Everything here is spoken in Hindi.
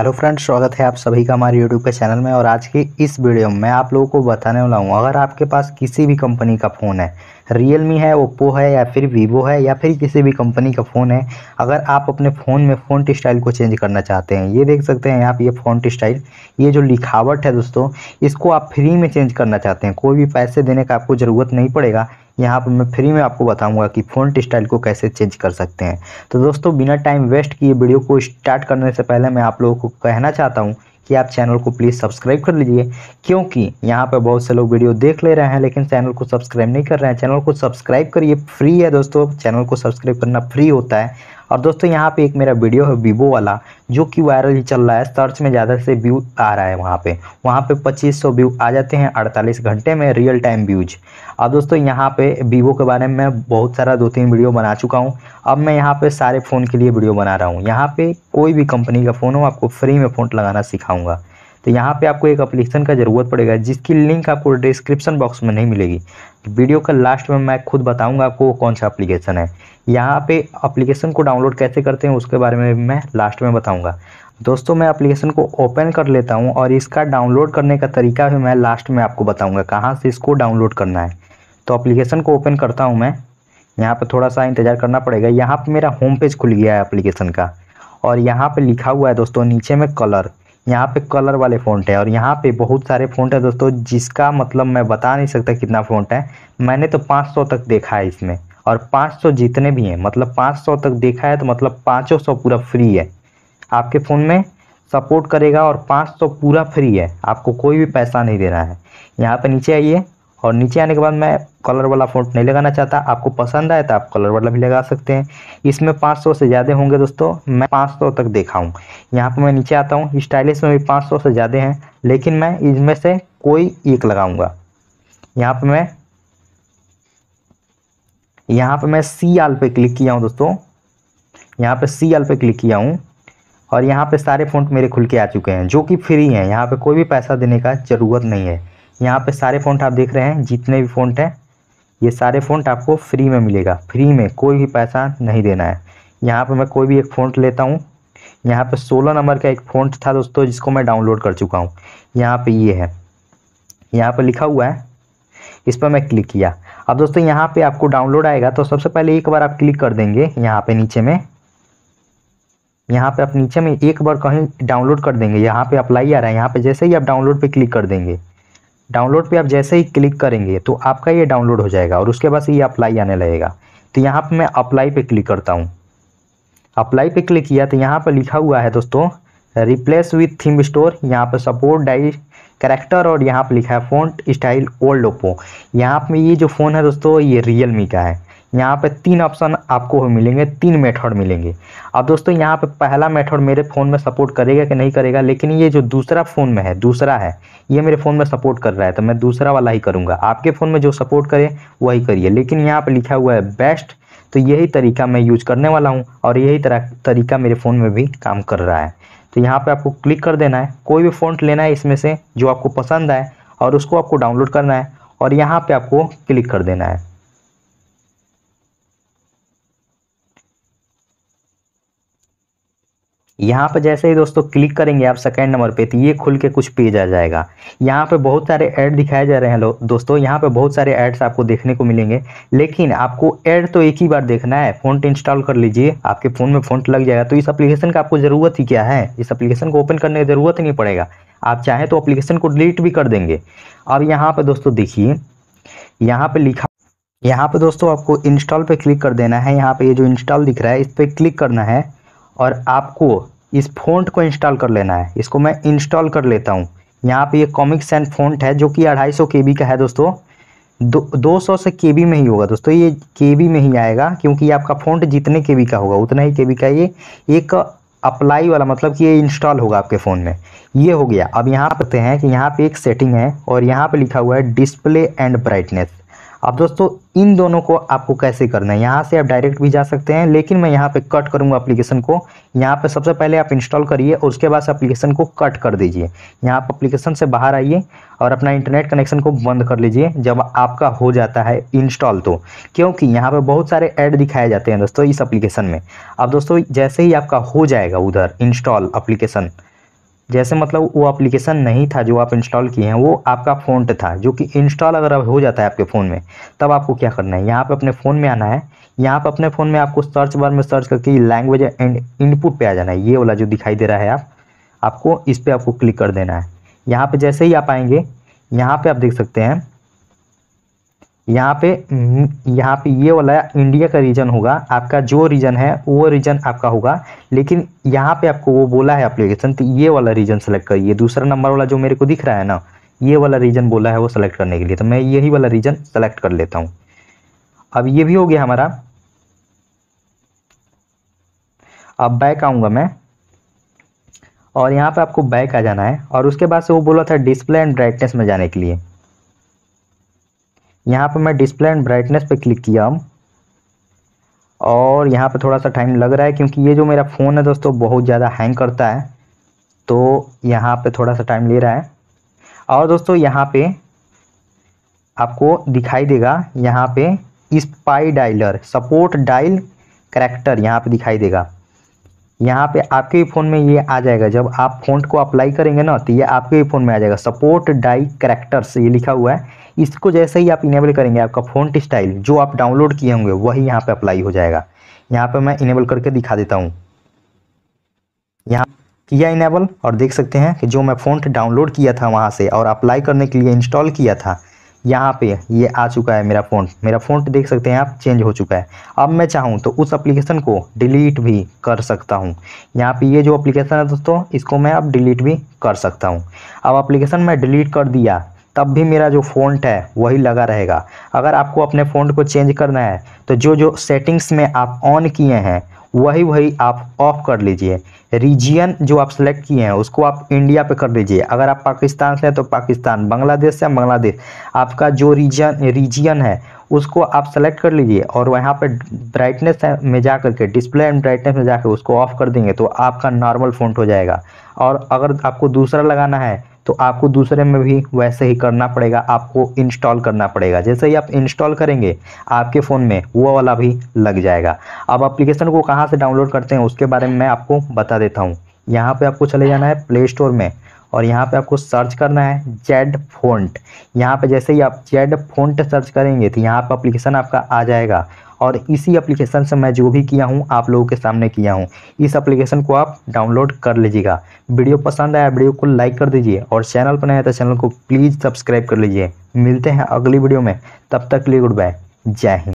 हेलो फ्रेंड्स स्वागत है आप सभी का हमारे यूट्यूब के चैनल में और आज की इस वीडियो में मैं आप लोगों को बताने वाला हूँ अगर आपके पास किसी भी कंपनी का फ़ोन है रियल मी है ओप्पो है या फिर वीवो है या फिर किसी भी कंपनी का फ़ोन है अगर आप अपने फ़ोन में फ़ोन स्टाइल को चेंज करना चाहते हैं ये देख सकते हैं आप ये फ़ोन स्टाइल ये जो लिखावट है दोस्तों इसको आप फ्री में चेंज करना चाहते हैं कोई भी पैसे देने का आपको ज़रूरत नहीं पड़ेगा यहाँ पर मैं फ्री में आपको बताऊंगा कि फ़ॉन्ट स्टाइल को कैसे चेंज कर सकते हैं तो दोस्तों बिना टाइम वेस्ट किए वीडियो को स्टार्ट करने से पहले मैं आप लोगों को कहना चाहता हूँ कि आप चैनल को प्लीज़ सब्सक्राइब कर लीजिए क्योंकि यहाँ पर बहुत से लोग वीडियो देख ले रहे हैं लेकिन चैनल को सब्सक्राइब नहीं कर रहे हैं चैनल को सब्सक्राइब करिए फ्री है दोस्तों चैनल को सब्सक्राइब करना फ्री होता है और दोस्तों यहाँ पे एक मेरा वीडियो है वीवो वाला जो कि वायरल ही चल रहा है सर्च में ज़्यादा से व्यू आ रहा है वहाँ पे वहाँ पे 2500 व्यू आ जाते हैं 48 घंटे में रियल टाइम व्यूज अब दोस्तों यहाँ पे वीवो के बारे में बहुत सारा दो तीन वीडियो बना चुका हूँ अब मैं यहाँ पे सारे फ़ोन के लिए वीडियो बना रहा हूँ यहाँ पर कोई भी कंपनी का फ़ोन हो आपको फ्री में फ़ोन लगाना सिखाऊंगा तो यहाँ पे आपको एक अप्लीकेशन का ज़रूरत पड़ेगा जिसकी लिंक आपको डिस्क्रिप्शन बॉक्स में नहीं मिलेगी वीडियो का लास्ट में मैं खुद बताऊंगा आपको वो कौन सा एप्लीकेशन है यहाँ पे एप्लीकेशन को डाउनलोड कैसे करते हैं उसके बारे में मैं लास्ट में बताऊंगा दोस्तों मैं एप्लीकेशन को ओपन कर लेता हूँ और इसका डाउनलोड करने का तरीका भी मैं लास्ट में आपको बताऊँगा कहाँ से इसको डाउनलोड करना है तो अप्लीकेशन को ओपन करता हूँ मैं यहाँ पर थोड़ा सा इंतज़ार करना पड़ेगा यहाँ पर मेरा होम पेज खुल गया है अप्लीकेशन का और यहाँ पर लिखा हुआ है दोस्तों नीचे में कलर यहाँ पे कलर वाले फ़ॉन्ट है और यहाँ पे बहुत सारे फ़ॉन्ट है दोस्तों जिसका मतलब मैं बता नहीं सकता कितना फ़ॉन्ट है मैंने तो 500 तक देखा है इसमें और 500 जितने भी हैं मतलब 500 तक देखा है तो मतलब पाँचों सौ पूरा फ्री है आपके फ़ोन में सपोर्ट करेगा और 500 पूरा फ्री है आपको कोई भी पैसा नहीं देना है यहाँ पर नीचे आइए और नीचे आने के बाद मैं कलर वाला फ़ॉन्ट नहीं लगाना चाहता आपको पसंद आए तो आप कलर वाला भी लगा सकते हैं इसमें 500 से ज़्यादा होंगे दोस्तों मैं 500 तक देखा हूँ यहाँ पर मैं नीचे आता हूँ स्टाइलिश में भी 500 से ज़्यादा हैं लेकिन मैं इसमें से कोई एक लगाऊंगा यहाँ पर मैं यहाँ पर मैं सी आल पे क्लिक किया हूँ दोस्तों यहाँ पर सी आल पे क्लिक किया हूँ और यहाँ पे सारे फोन मेरे खुल के आ चुके हैं जो कि फ्री हैं यहाँ पर कोई भी पैसा देने का ज़रूरत नहीं है यहाँ पे सारे फ़ॉन्ट आप देख रहे हैं जितने भी फ़ॉन्ट हैं ये सारे फ़ॉन्ट आपको फ्री में मिलेगा फ्री में कोई भी पैसा नहीं देना है यहाँ पर मैं कोई भी एक फ़ॉन्ट लेता हूँ यहाँ पे 16 नंबर का एक फ़ॉन्ट था दोस्तों जिसको मैं डाउनलोड कर चुका हूँ यहाँ पे ये है यहाँ पर लिखा हुआ है इस पर मैं क्लिक किया अब दोस्तों यहाँ पे आपको डाउनलोड आएगा तो सबसे पहले एक बार आप क्लिक कर देंगे यहाँ पे नीचे में यहाँ पे आप नीचे में एक बार कहीं डाउनलोड कर देंगे यहाँ पे अप्लाई आ रहा है यहाँ पे जैसे ही आप डाउनलोड पे क्लिक कर देंगे डाउनलोड पे आप जैसे ही क्लिक करेंगे तो आपका ये डाउनलोड हो जाएगा और उसके बाद ये अप्लाई आने लगेगा तो यहाँ पर मैं अप्लाई पे क्लिक करता हूँ अप्लाई पे क्लिक किया तो यहाँ पर लिखा हुआ है दोस्तों रिप्लेस विथ थीम स्टोर यहाँ पर सपोर्ट डाई करेक्टर और यहाँ पर लिखा है फ़ोन स्टाइल ओल्ड ओप्पो यहाँ पर ये जो फ़ोन है दोस्तों ये रियल मी का है यहाँ पे तीन ऑप्शन आपको मिलेंगे तीन मेथड मिलेंगे अब दोस्तों यहाँ पे पहला मेथड मेरे फ़ोन में सपोर्ट करेगा कि नहीं करेगा लेकिन ये जो दूसरा फ़ोन में है दूसरा है ये मेरे फ़ोन में सपोर्ट कर रहा है तो मैं दूसरा वाला ही करूँगा आपके फ़ोन में जो सपोर्ट करे वही करिए लेकिन यहाँ पर लिखा हुआ है बेस्ट तो यही तरीका मैं यूज करने वाला हूँ और यही तरह तरीका मेरे फ़ोन में भी काम कर रहा है तो यहाँ पर आपको क्लिक कर देना है कोई भी फोन लेना है इसमें से जो आपको पसंद आए और उसको आपको डाउनलोड करना है और यहाँ पे आपको क्लिक कर देना है यहाँ पे जैसे ही दोस्तों क्लिक करेंगे आप सेकंड नंबर पे तो ये खुल के कुछ पेज आ जाएगा यहाँ पे बहुत सारे ऐड दिखाए जा रहे हैं लोग दोस्तों यहाँ पे बहुत सारे ऐड्स आपको देखने को मिलेंगे लेकिन आपको ऐड तो एक ही बार देखना है फ़ोन तो इंस्टॉल कर लीजिए आपके फ़ोन में फ़ोन लग जाएगा तो इस अप्लीकेशन का आपको ज़रूरत ही क्या है इस अप्लीकेशन को ओपन करने की ज़रूरत ही नहीं पड़ेगा आप चाहें तो अप्लीकेशन को डिलीट भी कर देंगे अब यहाँ पर दोस्तों देखिए यहाँ पर लिखा यहाँ पे दोस्तों आपको इंस्टॉल पे क्लिक कर देना है यहाँ पे ये जो इंस्टॉल दिख रहा है इस पर क्लिक करना है और आपको इस फोन्ट को इंस्टॉल कर लेना है इसको मैं इंस्टॉल कर लेता हूँ यहाँ पे ये कॉमिक सेंड फोंट है जो कि अढ़ाई सौ के बी का है दोस्तों दो दो सौ से के बी में ही होगा दोस्तों ये के बी में ही आएगा क्योंकि आपका फ़ॉन्ट जितने के बी का होगा उतना ही के बी का ये एक अप्लाई वाला मतलब कि ये इंस्टॉल होगा आपके फ़ोन में ये हो गया अब यहाँ पर हैं कि यहाँ पे एक सेटिंग है और यहाँ पे लिखा हुआ है डिस्प्ले एंड ब्राइटनेस अब दोस्तों इन दोनों को आपको कैसे करना है यहाँ से आप डायरेक्ट भी जा सकते हैं लेकिन मैं यहाँ पे कट करूँगा एप्लीकेशन को यहाँ पे सबसे पहले आप इंस्टॉल करिए और उसके बाद एप्लीकेशन को कट कर दीजिए यहाँ आप एप्लीकेशन से बाहर आइए और अपना इंटरनेट कनेक्शन को बंद कर लीजिए जब आपका हो जाता है इंस्टॉल तो क्योंकि यहाँ पर बहुत सारे ऐड दिखाए जाते हैं दोस्तों इस एप्लीकेशन में अब दोस्तों जैसे ही आपका हो जाएगा उधर इंस्टॉल अप्लीकेशन जैसे मतलब वो एप्लीकेशन नहीं था जो आप इंस्टॉल किए हैं वो आपका फ़ॉन्ट था जो कि इंस्टॉल अगर हो जाता है आपके फ़ोन में तब आपको क्या करना है यहाँ पर अपने फ़ोन में आना है यहाँ पर अपने फ़ोन में आपको सर्च बार में सर्च करके लैंग्वेज एंड इनपुट पे आ जाना है ये वाला जो दिखाई दे रहा है आप आपको इस पर आपको क्लिक कर देना है यहाँ पर जैसे ही आप आएंगे यहाँ पर आप देख सकते हैं यहाँ पे हम्म, यहाँ पे ये वाला इंडिया का रीजन होगा आपका जो रीजन है वो रीजन आपका होगा लेकिन यहाँ पे आपको वो बोला है एप्लीकेशन तो ये वाला रीजन सेलेक्ट करिए दूसरा नंबर वाला जो मेरे को दिख रहा है ना ये वाला रीजन बोला है वो सेलेक्ट करने के लिए तो मैं यही वाला रीजन सेलेक्ट कर लेता हूँ अब ये भी हो गया हमारा अब बैक आऊँगा मैं और यहाँ पे आपको बैक आ जाना है और उसके बाद से वो बोला था डिस्प्ले एंड ब्राइटनेस में जाने के लिए यहाँ पे मैं डिस्प्ले एंड ब्राइटनेस पे क्लिक किया और यहाँ पे थोड़ा सा टाइम लग रहा है क्योंकि ये जो मेरा फ़ोन है दोस्तों बहुत ज़्यादा हैंग करता है तो यहाँ पे थोड़ा सा टाइम ले रहा है और दोस्तों यहाँ पे आपको दिखाई देगा यहाँ पे spy dialer support dial character यहाँ पे दिखाई देगा यहाँ पे आपके ही फ़ोन में ये आ जाएगा जब आप फोन को अप्लाई करेंगे ना तो ये आपके ही फ़ोन में आ जाएगा सपोर्ट डाई करेक्टर्स ये लिखा हुआ है इसको जैसे ही आप इनेबल करेंगे आपका फोन स्टाइल जो आप डाउनलोड किए होंगे वही यहाँ पे अप्लाई हो जाएगा यहाँ पे मैं इनेबल करके दिखा देता हूँ यहाँ किया इनेबल और देख सकते हैं कि जो मैं फोन डाउनलोड किया था वहाँ से और अप्लाई करने के लिए इंस्टॉल किया था यहाँ पे ये आ चुका है मेरा फ़ोन मेरा फ़ोन देख सकते हैं आप चेंज हो चुका है अब मैं चाहूँ तो उस एप्लीकेशन को डिलीट भी कर सकता हूँ यहाँ पे ये जो एप्लीकेशन है दोस्तों इसको मैं अब डिलीट भी कर सकता हूँ अब एप्लीकेशन मैं डिलीट कर दिया तब भी मेरा जो फ़ॉन्ट है वही लगा रहेगा अगर आपको अपने फ़ॉन्ट को चेंज करना है तो जो जो सेटिंग्स में आप ऑन किए हैं वही वही आप ऑफ कर लीजिए रीजियन जो आप सेलेक्ट किए हैं उसको आप इंडिया पे कर लीजिए अगर आप पाकिस्तान से हैं तो पाकिस्तान बांग्लादेश से बांग्लादेश आपका जो रीजन रीजियन है उसको आप सेलेक्ट कर लीजिए और वहाँ पे ब्राइटनेस में जा करके डिस्प्ले एंड ब्राइटनेस में जाकर उसको ऑफ कर देंगे तो आपका नॉर्मल फोन हो जाएगा और अगर आपको दूसरा लगाना है तो आपको दूसरे में भी वैसे ही करना पड़ेगा आपको इंस्टॉल करना पड़ेगा जैसे ही आप इंस्टॉल करेंगे आपके फ़ोन में वो वाला भी लग जाएगा अब अप्लीकेशन को कहाँ से डाउनलोड करते हैं उसके बारे में मैं आपको बता देता हूँ यहाँ पे आपको चले जाना है प्ले स्टोर में और यहाँ पे आपको सर्च करना है जेड फोन्ट यहाँ पे जैसे ही आप जेड फोन्ट सर्च करेंगे तो यहाँ पे अप्लीकेशन आपका आ जाएगा और इसी एप्लीकेशन से मैं जो भी किया हूँ आप लोगों के सामने किया हूँ इस एप्लीकेशन को आप डाउनलोड कर लीजिएगा वीडियो पसंद आया वीडियो को लाइक कर दीजिए और चैनल पर नया तो चैनल को प्लीज़ सब्सक्राइब कर लीजिए मिलते हैं अगली वीडियो में तब तक के लिए गुड बाय जय हिंद